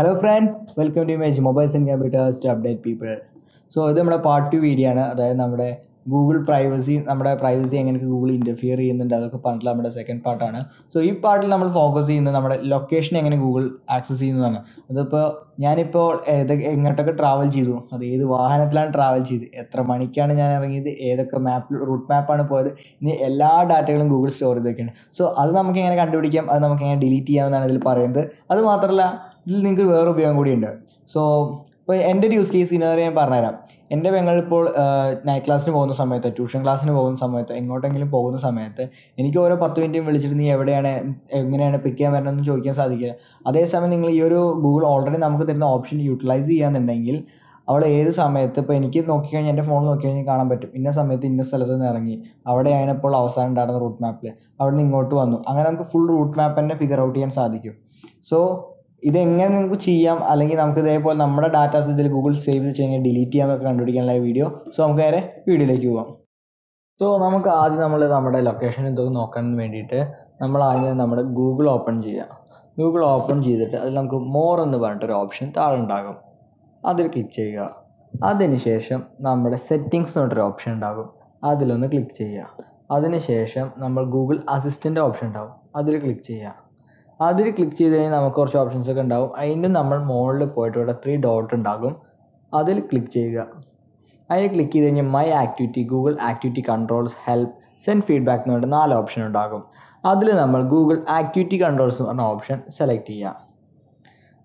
hello friends welcome to Mage mobiles and computers to update people so ഇത് നമ്മുടെ part two video ആണ് അതായത് നമ്മുടെ ഗൂഗിൾ പ്രൈവസി നമ്മുടെ പ്രൈവസി എങ്ങനെയൊക്കെ ഗൂഗിൾ ഇൻ്റർഫിയർ ചെയ്യുന്നുണ്ട് അതൊക്കെ പറഞ്ഞിട്ടുള്ള നമ്മുടെ സെക്കൻഡ് പാർട്ടാണ് സോ ഈ പാർട്ടിൽ നമ്മൾ ഫോക്കസ് ചെയ്യുന്നത് നമ്മുടെ ലൊക്കേഷൻ എങ്ങനെ ഗൂഗിൾ ആക്സസ് ചെയ്യുന്നതാണ് അതിപ്പോൾ ഞാനിപ്പോൾ ഏത് എങ്ങോട്ടൊക്കെ ട്രാവൽ ചെയ്തു അത് ഏത് വാഹനത്തിലാണ് ട്രാവൽ ചെയ്ത് എത്ര മണിക്കാണ് ഞാൻ ഇറങ്ങിയത് ഏതൊക്കെ മാപ്പ് റൂട്ട് മാപ്പാണ് പോയത് ഇനി എല്ലാ ഡാറ്റകളും ഗൂഗിൾ സ്റ്റോർ ചെയ്തൊക്കെയാണ് സോ അത് നമുക്ക് എങ്ങനെ കണ്ടുപിടിക്കാം അത് നമുക്ക് എങ്ങനെ ഡിലീറ്റ് ചെയ്യാമെന്നാണ് ഇതിൽ പറയുന്നത് അത് മാത്രമല്ല ഇതിൽ നിങ്ങൾക്ക് വേറെ ഉപയോഗം കൂടിയുണ്ട് സോ ഇപ്പോൾ എൻ്റെ ഒരു യൂസ് കേസ് ഇനാറി ഞാൻ പറഞ്ഞുതരാം എൻ്റെ പെങ്ങൾ ഇപ്പോൾ നൈറ്റ് ക്ലാസ്സിന് പോകുന്ന സമയത്ത് ട്യൂഷൻ ക്ലാസ്സിന് പോകുന്ന സമയത്ത് എങ്ങോട്ടെങ്കിലും പോകുന്ന സമയത്ത് എനിക്ക് ഓരോ പത്ത് മിനിറ്റും വിളിച്ചിട്ട് നീ എവിടെയാണ് എങ്ങനെയാണ് പിക്ക് ചെയ്യാൻ വരണമെന്ന് ചോദിക്കാൻ സാധിക്കില്ല അതേസമയം നിങ്ങൾ ഈ ഒരു ഗൂഗിൾ ഓൾറെഡി നമുക്ക് തരുന്ന ഓപ്ഷൻ യൂട്ടിലൈസ് ചെയ്യാന്നുണ്ടെങ്കിൽ അവൾ ഏത് സമയത്ത് ഇപ്പോൾ എനിക്ക് നോക്കിക്കഴിഞ്ഞാൽ എൻ്റെ ഫോൺ നോക്കിക്കഴിഞ്ഞാൽ കാണാൻ പറ്റും ഇന്ന സമയത്ത് ഇന്ന സ്ഥലത്ത് നിന്ന് ഇറങ്ങി അവിടെ ആയപ്പോൾ അവസാനം ഉണ്ടായിരുന്ന റൂട്ട് മാപ്പിൽ അവിടെ നിന്ന് ഇങ്ങോട്ട് വന്നു അങ്ങനെ നമുക്ക് ഫുൾ റൂട്ട് മാപ്പ് തന്നെ ഫിഗർ ഔട്ട് ചെയ്യാൻ സാധിക്കും സോ ഇതെങ്ങനെ നിങ്ങൾക്ക് ചെയ്യാം അല്ലെങ്കിൽ നമുക്ക് ഇതേപോലെ നമ്മുടെ ഡാറ്റാസ് ഇതിൽ ഗൂഗിൾ സേവ് ചെയ്ത് കഴിഞ്ഞാൽ ഡിലീറ്റ് ഒക്കെ കണ്ടുപിടിക്കാനുള്ള വീഡിയോ സോ നമുക്ക് നേരെ വീഡിയോയിലേക്ക് പോകാം സോ നമുക്ക് ആദ്യം നമ്മൾ നമ്മുടെ ലൊക്കേഷൻ എന്തൊക്കെ നോക്കാൻ വേണ്ടിയിട്ട് നമ്മൾ ആദ്യം നമ്മുടെ ഗൂഗിൾ ഓപ്പൺ ചെയ്യാം ഗൂഗിൾ ഓപ്പൺ ചെയ്തിട്ട് അതിൽ നമുക്ക് മോർ എന്ന് പറഞ്ഞിട്ടൊരു ഓപ്ഷൻ താഴെ ഉണ്ടാകും അതിൽ ക്ലിക്ക് ചെയ്യുക അതിനുശേഷം നമ്മുടെ സെറ്റിങ്സ് എന്ന് പറഞ്ഞൊരു ഓപ്ഷൻ ഉണ്ടാകും അതിലൊന്ന് ക്ലിക്ക് ചെയ്യുക അതിനുശേഷം നമ്മൾ ഗൂഗിൾ അസിസ്റ്റൻ്റ് ഓപ്ഷൻ ഉണ്ടാകും അതിൽ ക്ലിക്ക് ചെയ്യുക അതിൽ ക്ലിക്ക് ചെയ്ത് കഴിഞ്ഞാൽ നമുക്ക് കുറച്ച് ഓപ്ഷൻസ് ഒക്കെ ഉണ്ടാകും അതിൻ്റെ നമ്മൾ മുകളിൽ പോയിട്ട് ഇവിടെ ത്രീ ഡോട്ട് ഉണ്ടാകും അതിൽ ക്ലിക്ക് ചെയ്യുക അതിൽ ക്ലിക്ക് ചെയ്ത് കഴിഞ്ഞാൽ my activity Google activity controls help send feedback എന്ന് പറഞ്ഞിട്ട് നാല് ഓപ്ഷൻ ഉണ്ടാകും അതിൽ നമ്മൾ ഗൂഗിൾ ആക്ടിവിറ്റി കൺട്രോൾസ് എന്ന് പറഞ്ഞ ഓപ്ഷൻ സെലക്ട് ചെയ്യുക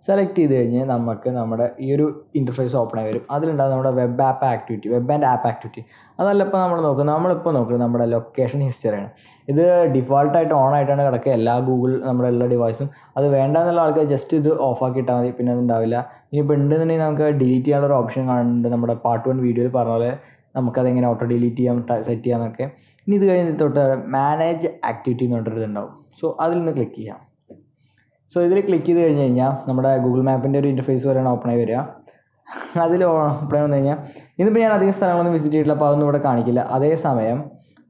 സെലക്ട് ചെയ്ത് കഴിഞ്ഞാൽ നമുക്ക് നമ്മുടെ ഈ ഒരു ഇൻ്റർഫേസ് ഓപ്പൺ ആയി വരും അതിലുണ്ടാകും നമ്മുടെ web app activity web and app activity അതല്ല ഇപ്പോൾ നമ്മൾ നോക്കുന്നത് നമ്മളിപ്പോൾ നോക്കുന്നത് നമ്മുടെ ലൊക്കേഷൻ ഹിസ്റ്ററിയാണ് ഇത് ഡിഫോൾട്ടായിട്ട് ഓൺ ആയിട്ടാണ് കിടക്കുക എല്ലാ ഗൂഗിൾ നമ്മുടെ എല്ലാ ഡിവൈസും അത് വേണ്ട എന്നുള്ള ആൾക്കാർ ജസ്റ്റ് ഇത് ഓഫ് ഇട്ടാൽ മതി പിന്നെ അതുണ്ടാവില്ല ഇനിയിപ്പോൾ ഉണ്ടെന്നുണ്ടെങ്കിൽ നമുക്ക് ഡിലീറ്റ് ചെയ്യാനുള്ള ഒരു ഓപ്ഷൻ കാണുന്നുണ്ട് നമ്മുടെ പാർട്ട് വൺ വീഡിയോയിൽ പറഞ്ഞ പോലെ നമുക്കതെങ്ങനെ ഓട്ടോ ഡിലീറ്റ് ചെയ്യാൻ സെറ്റ് ചെയ്യാമെന്നൊക്കെ ഇനി ഇത് കഴിഞ്ഞ് തൊട്ട് മാനേജ് ആക്ടിവിറ്റി എന്ന് പറഞ്ഞിട്ട് ഇതുണ്ടാവും സോ അതിൽ നിന്ന് ക്ലിക്ക് ചെയ്യാം സോ ഇതിൽ ക്ലിക്ക് ചെയ്ത് കഴിഞ്ഞ് കഴിഞ്ഞാൽ നമ്മുടെ ഗൂഗിൾ മാപ്പിൻ്റെ ഒരു ഇൻ്റർഫേസ് വരെയാണ് ഓപ്പൺ ആയി വരിക അതിൽ ഓപ്പൺ ആയി വന്നു കഴിഞ്ഞാൽ ഇന്നിപ്പോൾ ഞാൻ അധികം സ്ഥലങ്ങളൊന്നും വിസിറ്റ് ചെയ്തിട്ടില്ല അപ്പോൾ അതൊന്നും ഇവിടെ കാണിക്കില്ല അതേസമയം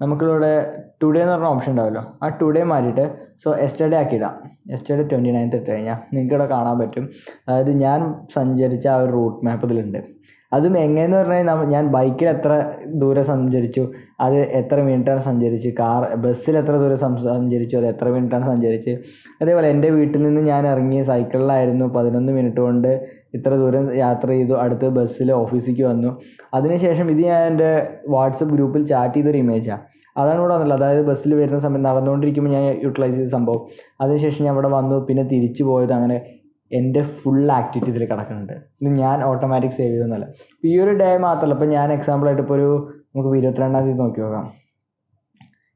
നമുക്കിവിടെ ടുഡേ എന്ന് പറഞ്ഞ ഓപ്ഷൻ ഉണ്ടാവുമല്ലോ ആ ടുഡേ മാറ്റിയിട്ട് സോ എസ്റ്റർഡേ ആക്കിയിടാം എസ്റ്റർഡേ ട്വൻറ്റി നയൻത്ത് ഇട്ട് കഴിഞ്ഞാൽ നിങ്ങൾക്കിവിടെ കാണാൻ പറ്റും അതായത് ഞാൻ സഞ്ചരിച്ച ആ ഒരു റൂട്ട് മാപ്പ് ഇതിലുണ്ട് അതും എങ്ങനെയെന്ന് പറഞ്ഞാൽ ഞാൻ ബൈക്കിൽ എത്ര ദൂരം സഞ്ചരിച്ചു അത് എത്ര മിനിറ്റാണ് സഞ്ചരിച്ച് കാർ ബസ്സിൽ എത്ര ദൂരം സഞ്ചരിച്ചു അത് എത്ര മിനിറ്റാണ് സഞ്ചരിച്ച് അതേപോലെ എൻ്റെ വീട്ടിൽ നിന്ന് ഞാൻ ഇറങ്ങിയ സൈക്കിളിലായിരുന്നു പതിനൊന്ന് മിനിറ്റ് കൊണ്ട് ഇത്ര ദൂരം യാത്ര ചെയ്തു അടുത്ത് ബസ്സിൽ ഓഫീസിലേക്ക് വന്നു അതിനുശേഷം ഇത് ഞാൻ എൻ്റെ വാട്സപ്പ് ഗ്രൂപ്പിൽ ചാറ്റ് ചെയ്തൊരു ഇമേജാണ് അതാണ് ഇവിടെ വന്നില്ല അതായത് ബസ്സിൽ വരുന്ന സമയം നടന്നുകൊണ്ടിരിക്കുമ്പോൾ ഞാൻ യൂട്ടിലൈസ് ചെയ്ത സംഭവം അതിനുശേഷം ഞാൻ ഇവിടെ വന്നു പിന്നെ തിരിച്ചു പോയത് അങ്ങനെ എൻ്റെ ഫുൾ ആക്ടിവിറ്റി ഇതിൽ കിടക്കുന്നുണ്ട് ഇത് ഞാൻ ഓട്ടോമാറ്റിക് സേവ് ചെയ്തെന്നല്ല ഈ ഒരു ഡേ മാത്രമല്ല ഇപ്പോൾ ഞാൻ എക്സാമ്പിളായിട്ട് ഇപ്പോൾ ഒരു നമുക്ക് ഇരുപത്തിരണ്ടാം തീയതി നോക്കി നോക്കാം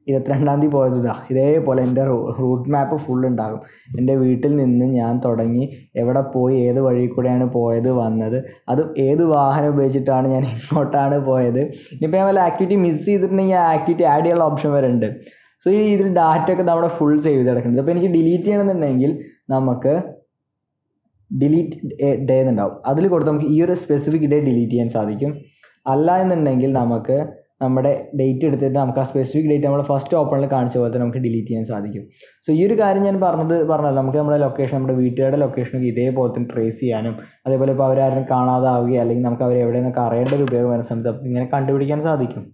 ഇരുപത്തിരണ്ടാം തീയതി പോയതാ ഇതേപോലെ എൻ്റെ റൂട്ട് മാപ്പ് ഫുൾ ഉണ്ടാകും എൻ്റെ വീട്ടിൽ നിന്ന് ഞാൻ തുടങ്ങി എവിടെ പോയി ഏത് വഴി കൂടെയാണ് പോയത് വന്നത് അതും ഏത് വാഹനം ഉപയോഗിച്ചിട്ടാണ് ഞാൻ ഇങ്ങോട്ടാണ് പോയത് ഇനിയിപ്പോൾ ഞാൻ വല്ല ആക്ടിവിറ്റി മിസ് ചെയ്തിട്ടുണ്ടെങ്കിൽ ആ ആക്ടിവിറ്റി ആഡ് ചെയ്യാനുള്ള ഓപ്ഷൻ വരെ ഉണ്ട് സോ ഈ ഇതിൽ ഡാറ്റ ഒക്കെ നമ്മുടെ ഫുൾ സേവ് ചെയ്ത് കിടക്കുന്നത് അപ്പോൾ എനിക്ക് ഡിലീറ്റ് ചെയ്യണമെന്നുണ്ടെങ്കിൽ നമുക്ക് ഡിലീറ്റ് ഡേ എന്നുണ്ടാവും അതിൽ കൊടുത്ത് നമുക്ക് ഈ ഒരു സ്പെസിഫിക് ഡേ ഡിലീറ്റ് ചെയ്യാൻ സാധിക്കും അല്ല എന്നുണ്ടെങ്കിൽ നമുക്ക് നമ്മുടെ ഡേറ്റ് എടുത്തിട്ട് നമുക്ക് ആ സ്പെസിഫിക് ഡേറ്റ് നമ്മൾ ഫസ്റ്റ് ഓപ്പണിൽ കാണിച്ച പോലെ തന്നെ നമുക്ക് ഡിലീറ്റ് ചെയ്യാൻ സാധിക്കും സോ ഈ ഒരു കാര്യം ഞാൻ പറഞ്ഞത് പറഞ്ഞത് നമുക്ക് നമ്മുടെ ലൊക്കേഷൻ നമ്മുടെ വീട്ടുകാരുടെ ലൊക്കേഷനൊക്കെ ഇതേപോലെ തന്നെ ട്രേസ് ചെയ്യാനും അതേപോലെ ഇപ്പോൾ അവരാരും കാണാതാവുകയും അല്ലെങ്കിൽ നമുക്ക് അവർ എവിടെ നിന്നൊക്കെ അറിയേണ്ട ഒരു ഉപയോഗം വരുന്ന സമയത്ത് ഇങ്ങനെ കണ്ടുപിടിക്കാൻ സാധിക്കും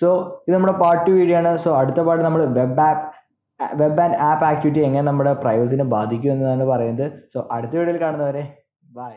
സോ ഇത് നമ്മുടെ പാർട്ട് വീഡിയോ ആണ് സോ അടുത്ത പാട്ട് നമ്മൾ web app web and app activity എങ്ങനെ നമ്മുടെ പ്രൈവസിനെ ബാധിക്കും എന്നതാണ് പറയുന്നത് സോ അടുത്ത വീഡിയോയിൽ കാണുന്നവരെ ബൈ